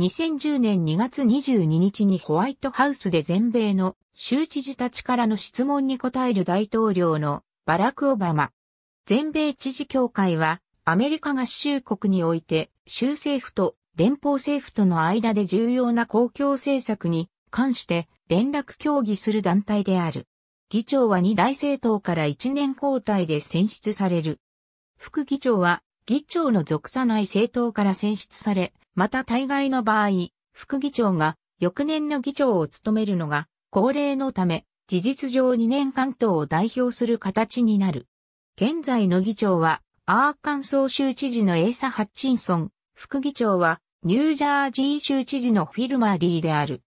2010年2月22日にホワイトハウスで全米の州知事たちからの質問に答える大統領のバラク・オバマ。全米知事協会はアメリカ合衆国において州政府と連邦政府との間で重要な公共政策に関して連絡協議する団体である。議長は2大政党から1年交代で選出される。副議長は議長の属さない政党から選出され、また大概の場合、副議長が翌年の議長を務めるのが恒例のため、事実上2年間党を代表する形になる。現在の議長は、アーカンソー州知事のエイサ・ハッチンソン、副議長は、ニュージャージー州知事のフィルマーリーである。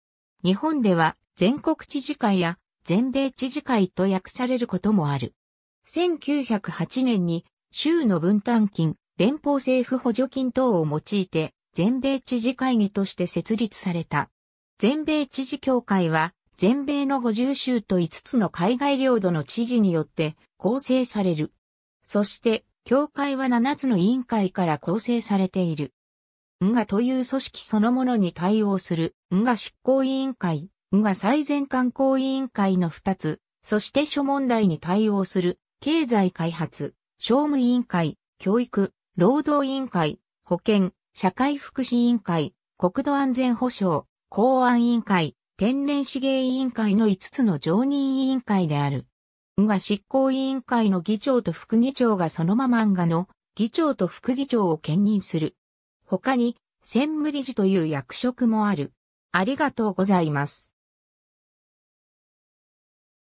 日本では、全国知事会や全米知事会と訳されることもある。1908年に、州の分担金、連邦政府補助金等を用いて、全米知事会議として設立された。全米知事協会は、全米の50州と5つの海外領土の知事によって構成される。そして、協会は7つの委員会から構成されている。ンがという組織そのものに対応する、ンが執行委員会、ンが最善観光委員会の2つ、そして諸問題に対応する、経済開発、商務委員会、教育、労働委員会、保健、社会福祉委員会、国土安全保障、公安委員会、天然資源委員会の5つの常任委員会である。が執行委員会の議長と副議長がそのまま漫がの議長と副議長を兼任する。他に、専務理事という役職もある。ありがとうございます。